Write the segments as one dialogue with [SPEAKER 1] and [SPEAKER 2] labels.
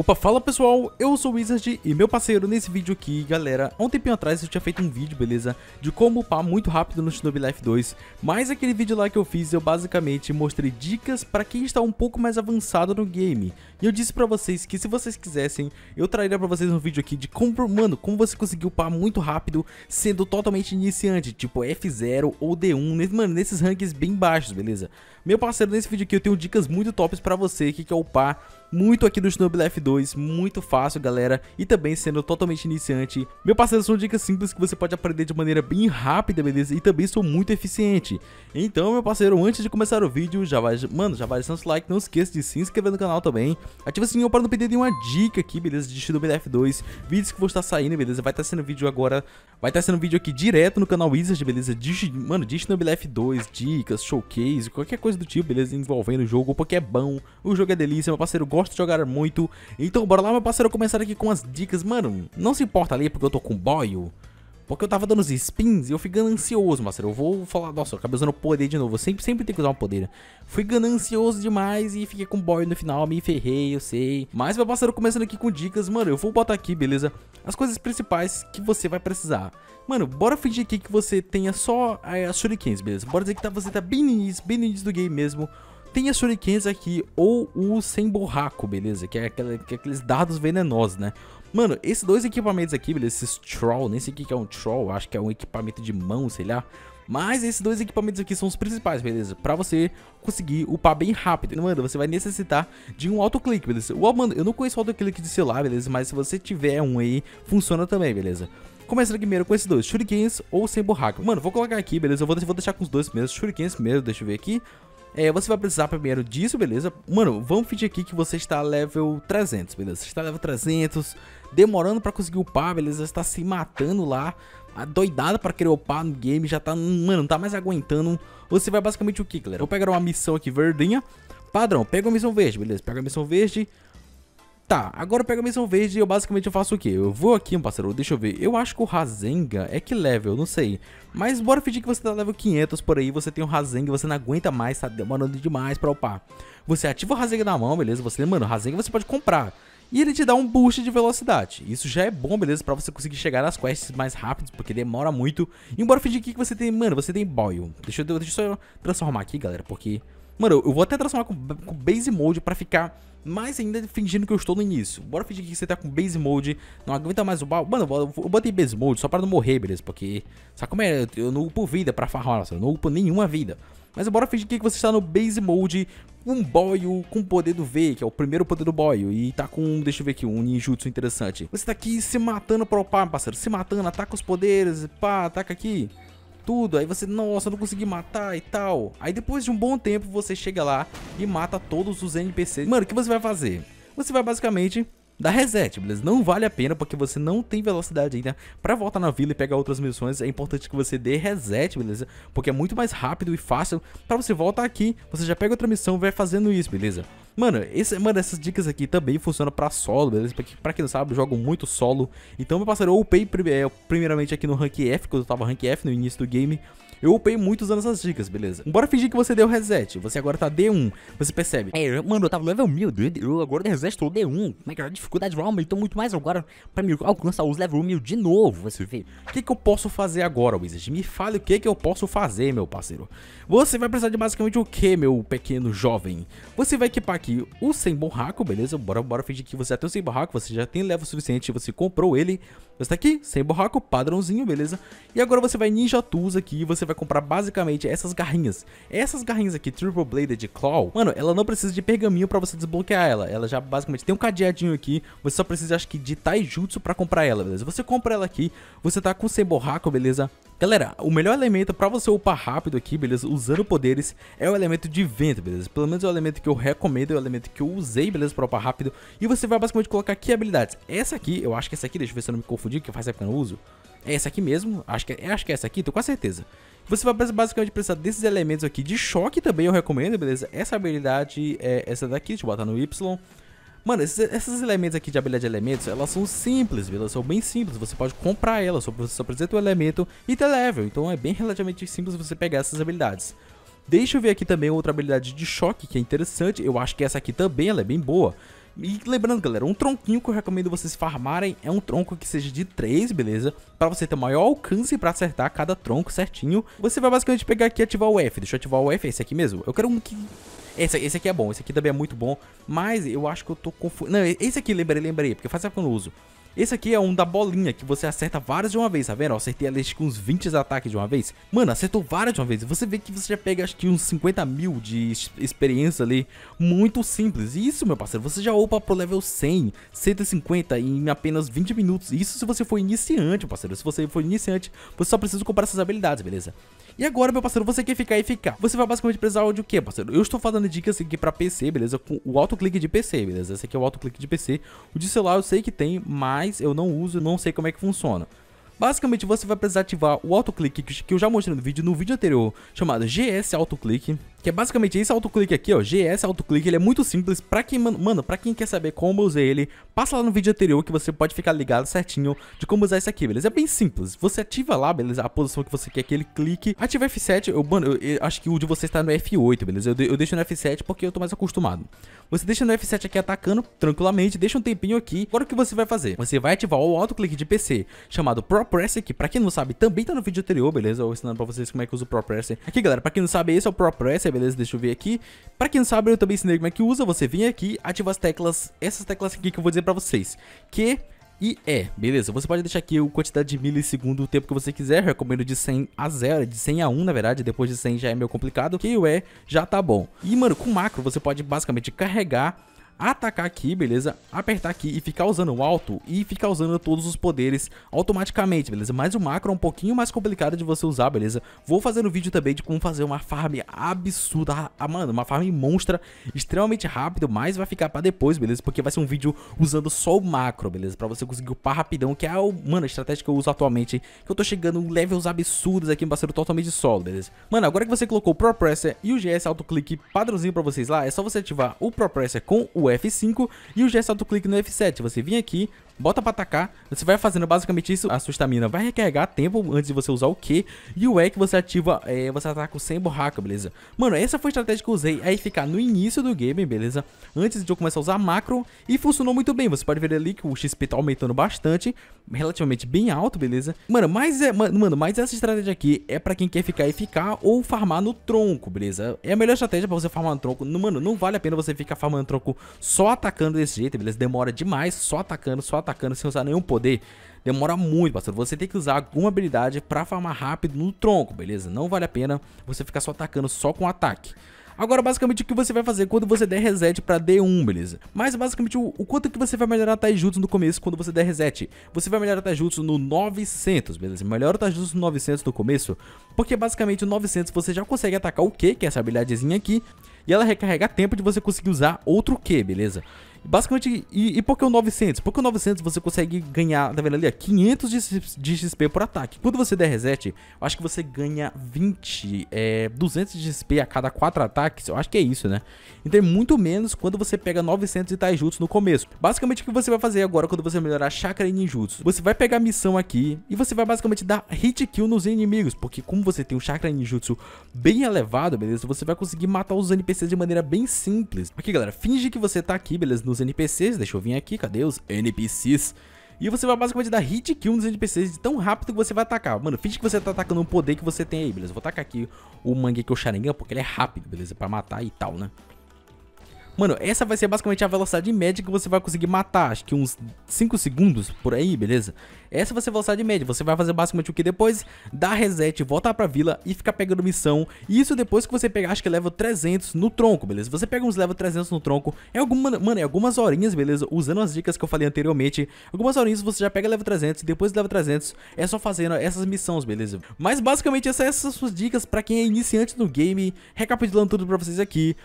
[SPEAKER 1] Opa, fala pessoal, eu sou o Wizard e meu parceiro nesse vídeo aqui, galera, há um tempinho atrás eu tinha feito um vídeo, beleza, de como upar muito rápido no Shinobi Life 2, mas aquele vídeo lá que eu fiz eu basicamente mostrei dicas para quem está um pouco mais avançado no game, e eu disse para vocês que se vocês quisessem, eu traria para vocês um vídeo aqui de como, mano, como você conseguiu upar muito rápido sendo totalmente iniciante, tipo F0 ou D1, mano, nesses ranks bem baixos, beleza, meu parceiro, nesse vídeo aqui eu tenho dicas muito tops pra você que quer upar muito aqui do Shinobi f 2, muito fácil, galera, e também sendo totalmente iniciante. Meu parceiro, são dicas simples que você pode aprender de maneira bem rápida, beleza? E também sou muito eficiente. Então, meu parceiro, antes de começar o vídeo, já vai, mano, já vai deixando o like, não esqueça de se inscrever no canal também. Ativa o sininho para não perder nenhuma dica aqui, beleza, de Shinobi f 2, vídeos que vão estar saindo, beleza? Vai estar sendo vídeo agora, vai estar sendo vídeo aqui direto no canal Wizard, beleza? De, mano, de Shinobi f 2, dicas, showcase, qualquer coisa do tipo, beleza? Desenvolvendo o jogo, porque é bom, o jogo é delícia, meu parceiro gosta de jogar muito. Então bora lá, meu parceiro, começar aqui com as dicas. Mano, não se importa ali porque eu tô com boio, porque eu tava dando os spins e eu fui ganancioso, Master. Eu vou falar, nossa, eu acabei usando o poder de novo. Eu sempre, sempre tenho que usar um poder. Fui ganancioso demais e fiquei com boy no final. Me ferrei, eu sei. Mas, meu parceiro, começando aqui com dicas, mano, eu vou botar aqui, beleza? As coisas principais que você vai precisar. Mano, bora fingir aqui que você tenha só é, as shurikens, beleza? Bora dizer que tá, você tá bem no início, bem no início do game mesmo tem as shurikens aqui ou o sem borraco beleza? Que é, aquela, que é aqueles dardos venenosos, né? Mano, esses dois equipamentos aqui, beleza? Esses troll, nem sei o que é um troll, acho que é um equipamento de mão, sei lá. Mas esses dois equipamentos aqui são os principais, beleza? Pra você conseguir upar bem rápido. Mano, você vai necessitar de um autoclick, beleza? O, mano, eu não conheço autoclick de celular, beleza? Mas se você tiver um aí, funciona também, beleza? Começando primeiro com esses dois, shurikens ou sem borracha Mano, vou colocar aqui, beleza? Eu vou, vou deixar com os dois mesmo, shurikens mesmo, deixa eu ver aqui. É, você vai precisar primeiro disso, beleza? Mano, vamos fingir aqui que você está level 300, beleza? Você está level 300, demorando para conseguir upar, beleza? Você está se matando lá, doidado para querer upar no game, já tá, mano, não tá mais aguentando. Você vai basicamente o que, galera? Vou pegar uma missão aqui verdinha. Padrão, pega a missão verde, beleza? Pega a missão verde, Tá, agora pega a missão verde e eu basicamente faço o quê? Eu vou aqui, um parceiro, deixa eu ver. Eu acho que o Razenga é que level, não sei. Mas bora fingir que você tá level 500 por aí, você tem o um Razenga, você não aguenta mais, tá demorando demais pra upar. Você ativa o Razenga na mão, beleza? Você, mano, o Razenga você pode comprar. E ele te dá um boost de velocidade. Isso já é bom, beleza? Pra você conseguir chegar nas quests mais rápido, porque demora muito. E bora fingir que você tem, mano, você tem Boil. Deixa eu, deixa eu só transformar aqui, galera, porque Mano, eu vou até transformar com, com Base Mode pra ficar mais ainda fingindo que eu estou no início. Bora fingir que você tá com Base Mode, não aguenta mais o bal. Mano, eu botei Base Mode só pra não morrer, beleza? Porque, sabe como é? Eu não upo vida pra farmar, eu não upo nenhuma vida. Mas bora fingir que você está no Base Mode, um Boyo com poder do V, que é o primeiro poder do Boyo, e tá com, deixa eu ver aqui, um ninjutsu interessante. Você tá aqui se matando pra upar, parceiro, se matando, ataca os poderes, pá, ataca aqui tudo. Aí você, nossa, não consegui matar e tal. Aí depois de um bom tempo você chega lá e mata todos os NPCs. Mano, o que você vai fazer? Você vai basicamente dar reset, beleza? Não vale a pena porque você não tem velocidade ainda para voltar na vila e pegar outras missões. É importante que você dê reset, beleza? Porque é muito mais rápido e fácil para você voltar aqui. Você já pega outra missão, vai fazendo isso, beleza? Mano, esse, mano, essas dicas aqui também funcionam pra solo, beleza? Pra, pra quem não sabe, eu jogo muito solo. Então, meu parceiro, eu upei é, primeiramente aqui no Rank F, quando eu tava Rank F no início do game. Eu upei muito usando essas dicas, beleza? Bora fingir que você deu reset. Você agora tá D1. Você percebe. É, mano, eu tava level 1000. Eu agora de reset, tô D1. Como é que é a dificuldade vai aumentou muito mais agora pra me alcançar os level 1000 de novo. Você vê. O que que eu posso fazer agora, Wizard? Me fale o que que eu posso fazer, meu parceiro. Você vai precisar de basicamente o que, meu pequeno jovem? Você vai equipar aqui aqui o sem borraco beleza? Bora, bora fingir que você já tem o sem borraco você já tem level suficiente, você comprou ele. Você tá aqui, sem borraco padrãozinho, beleza? E agora você vai Ninja Tools aqui e você vai comprar basicamente essas garrinhas. Essas garrinhas aqui, Triple Bladed Claw, mano, ela não precisa de pergaminho pra você desbloquear ela. Ela já basicamente tem um cadeadinho aqui, você só precisa, acho que, de Taijutsu pra comprar ela, beleza? Você compra ela aqui, você tá com sem borraco beleza? Galera, o melhor elemento para você upar rápido aqui, beleza? Usando poderes é o elemento de vento, beleza? Pelo menos é o elemento que eu recomendo, é o elemento que eu usei, beleza? Pra upar rápido. E você vai basicamente colocar aqui habilidades. Essa aqui, eu acho que essa aqui, deixa eu ver se eu não me confundi, que faz época que eu não uso. É essa aqui mesmo, acho que, é, acho que é essa aqui, tô com certeza. Você vai basicamente precisar desses elementos aqui de choque também, eu recomendo, beleza? Essa habilidade é essa daqui, deixa eu botar no Y. Mano, esses, esses elementos aqui de habilidade de elementos, elas são simples, viu? Elas são bem simples, você pode comprar elas, só apresenta o elemento e ter level. Então é bem relativamente simples você pegar essas habilidades. Deixa eu ver aqui também outra habilidade de choque que é interessante, eu acho que essa aqui também ela é bem boa. E lembrando galera, um tronquinho que eu recomendo vocês farmarem é um tronco que seja de 3, beleza? Pra você ter maior alcance pra acertar cada tronco certinho Você vai basicamente pegar aqui e ativar o F, deixa eu ativar o F, é esse aqui mesmo Eu quero um que esse, esse aqui é bom, esse aqui também é muito bom, mas eu acho que eu tô confuso. Não, esse aqui, lembrei, lembrei, porque faz tempo que eu não uso. Esse aqui é um da bolinha, que você acerta várias de uma vez, tá vendo? Eu acertei ali com uns 20 ataques de uma vez. Mano, acertou várias de uma vez. Você vê que você já pega, acho que uns 50 mil de experiência ali. Muito simples. isso, meu parceiro, você já upa pro level 100, 150 em apenas 20 minutos. Isso se você for iniciante, parceiro. Se você for iniciante, você só precisa comprar essas habilidades, beleza? E agora, meu parceiro, você quer ficar e ficar. Você vai basicamente precisar de o quê, parceiro? Eu estou falando dicas aqui pra PC, beleza? Com o autoclique de PC, beleza? Esse aqui é o autoclique de PC. O de celular eu sei que tem, mas eu não uso, não sei como é que funciona. Basicamente, você vai precisar ativar o autoclique que eu já mostrei no vídeo, no vídeo anterior, chamado GS Autoclique. Que é basicamente esse autoclique aqui, ó. GS autoclique, ele é muito simples. Pra quem, mano, pra quem quer saber como eu usei ele, passa lá no vídeo anterior que você pode ficar ligado certinho de como usar esse aqui, beleza? É bem simples. Você ativa lá, beleza? A posição que você quer que ele clique. Ativa F7, eu, mano, eu, eu acho que o de você está no F8, beleza? Eu, eu deixo no F7 porque eu tô mais acostumado. Você deixa no F7 aqui atacando tranquilamente, deixa um tempinho aqui. Agora o que você vai fazer? Você vai ativar o autoclique de PC, chamado ProPress, que pra quem não sabe, também tá no vídeo anterior, beleza? Eu ensinando pra vocês como é que usa o ProPress. Aqui, galera, pra quem não sabe, esse é o ProPress, beleza? É beleza? Deixa eu ver aqui. Pra quem não sabe, eu também ensinei como é que usa. Você vem aqui, ativa as teclas, essas teclas aqui que eu vou dizer pra vocês. Que e é, beleza, você pode deixar aqui a quantidade de milissegundo, o tempo que você quiser, eu recomendo de 100 a 0, de 100 a 1 na verdade, depois de 100 já é meio complicado, que o é já tá bom. E mano, com macro você pode basicamente carregar atacar aqui, beleza? Apertar aqui e ficar usando o alto e ficar usando todos os poderes automaticamente, beleza? Mas o macro é um pouquinho mais complicado de você usar, beleza? Vou fazer um vídeo também de como fazer uma farm absurda, ah, mano, uma farm monstra, extremamente rápido, mas vai ficar pra depois, beleza? Porque vai ser um vídeo usando só o macro, beleza? Pra você conseguir upar rapidão, que é a, mano, a estratégia que eu uso atualmente, que eu tô chegando em levels absurdos aqui, um parceiro totalmente solo, beleza? Mano, agora que você colocou o Presser e o GS click padrãozinho pra vocês lá, é só você ativar o Presser com o F5 e o gesto clique no F7. Você vem aqui, bota pra atacar. Você vai fazendo basicamente isso, a sua estamina vai recarregar tempo antes de você usar o Q. E o E é que você ativa, é, você ataca sem borraca, beleza? Mano, essa foi a estratégia que eu usei, aí é ficar no início do game, beleza? Antes de eu começar a usar macro, e funcionou muito bem. Você pode ver ali que o XP tá aumentando bastante, relativamente bem alto, beleza? Mano, mas, é, mano, mas essa estratégia aqui é pra quem quer ficar e ficar ou farmar no tronco, beleza? É a melhor estratégia pra você farmar no tronco. Mano, não vale a pena você ficar farmando tronco só atacando desse jeito, beleza? Demora demais só atacando, só atacando atacando sem usar nenhum poder, demora muito, Você tem que usar alguma habilidade pra farmar rápido no tronco, beleza? Não vale a pena você ficar só atacando só com ataque. Agora, basicamente, o que você vai fazer quando você der reset pra D1, beleza? Mas, basicamente, o, o quanto que você vai melhorar Taijutsu no começo quando você der reset? Você vai melhorar Taijutsu no 900, beleza? Melhora o Taijutsu no 900 no começo, porque, basicamente, no 900 você já consegue atacar o Q, que é essa habilidadezinha aqui, e ela recarrega tempo de você conseguir usar outro Q, beleza? Basicamente, e, e o 900? o 900 você consegue ganhar, tá vendo ali, 500 de, XP por ataque. Quando você der reset, eu acho que você ganha 20, é, 200 de XP a cada 4 ataques, eu acho que é isso, né? Então é muito menos quando você pega 900 e Taijutsu no começo. Basicamente, o que você vai fazer agora quando você melhorar Chakra e Ninjutsu? Você vai pegar a missão aqui e você vai basicamente dar hit kill nos inimigos, porque como você tem um Chakra e Ninjutsu bem elevado, beleza? Você vai conseguir matar os NPCs de maneira bem simples. Aqui, galera, finge que você tá aqui, beleza? nos NPCs, deixa eu vir aqui, cadê os NPCs? E você vai basicamente dar hit kill nos NPCs de tão rápido que você vai atacar. Mano, finge que você tá atacando um poder que você tem aí, beleza? Vou tacar aqui o mangue que o Sharingan, porque ele é rápido, beleza? Pra matar e tal, né? Mano, essa vai ser basicamente a velocidade média que você vai conseguir matar, acho que uns 5 segundos por aí, beleza? Essa vai ser a velocidade média, você vai fazer basicamente o que depois? Dar reset, voltar pra vila e ficar pegando missão, e isso depois que você pegar, acho que é level 300 no tronco, beleza? Você pega uns level 300 no tronco, é alguma, mano, é algumas horinhas, beleza? Usando as dicas que eu falei anteriormente, algumas horinhas você já pega level 300 e depois do level 300 é só fazendo essas missões, beleza? Mas basicamente essas são as suas dicas pra quem é iniciante no game, recapitulando tudo pra vocês aqui,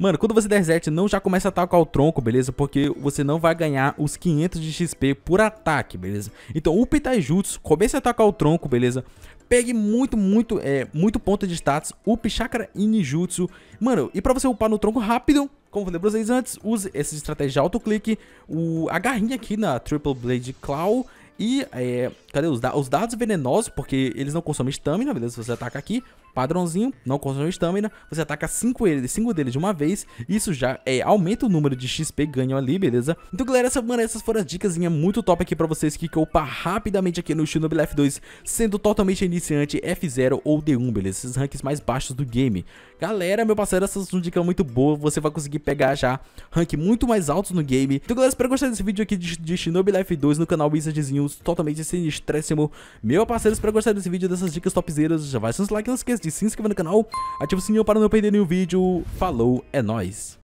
[SPEAKER 1] Mano, quando você der reset, não já começa a atacar o tronco, beleza? Porque você não vai ganhar os 500 de XP por ataque, beleza? Então, o Taijutsu, é comece a atacar o tronco, beleza? Pegue muito, muito, é, muito ponto de status, up Chakra e Ninjutsu. Mano, e pra você upar no tronco rápido, como eu falei pra vocês antes, use essa estratégia de autoclique, o, a garrinha aqui na Triple Blade Claw e é, Cadê os, da os dados venenosos? Porque eles não consomem stamina, beleza? Se você ataca aqui, padrãozinho, não consome stamina. Você ataca 5 deles, cinco deles de uma vez. Isso já é, aumenta o número de XP ganho ali, beleza? Então, galera, essa, mano, essas foram as dicas é muito top aqui pra vocês que upa rapidamente aqui no Shinobi Life 2, sendo totalmente iniciante F0 ou D1, beleza? Esses ranks mais baixos do game. Galera, meu parceiro, essas são dicas muito boas. Você vai conseguir pegar já rank muito mais altos no game. Então, galera, espero gostar desse vídeo aqui de, de Shinobi Life 2 no canal Wizardzinho, totalmente sinistro estressimo. Meu parceiro, espero gostar desse vídeo, dessas dicas topzeiras. Já vai seus like, não esqueça de se inscrever no canal, ativa o sininho para não perder nenhum vídeo. Falou, é nóis!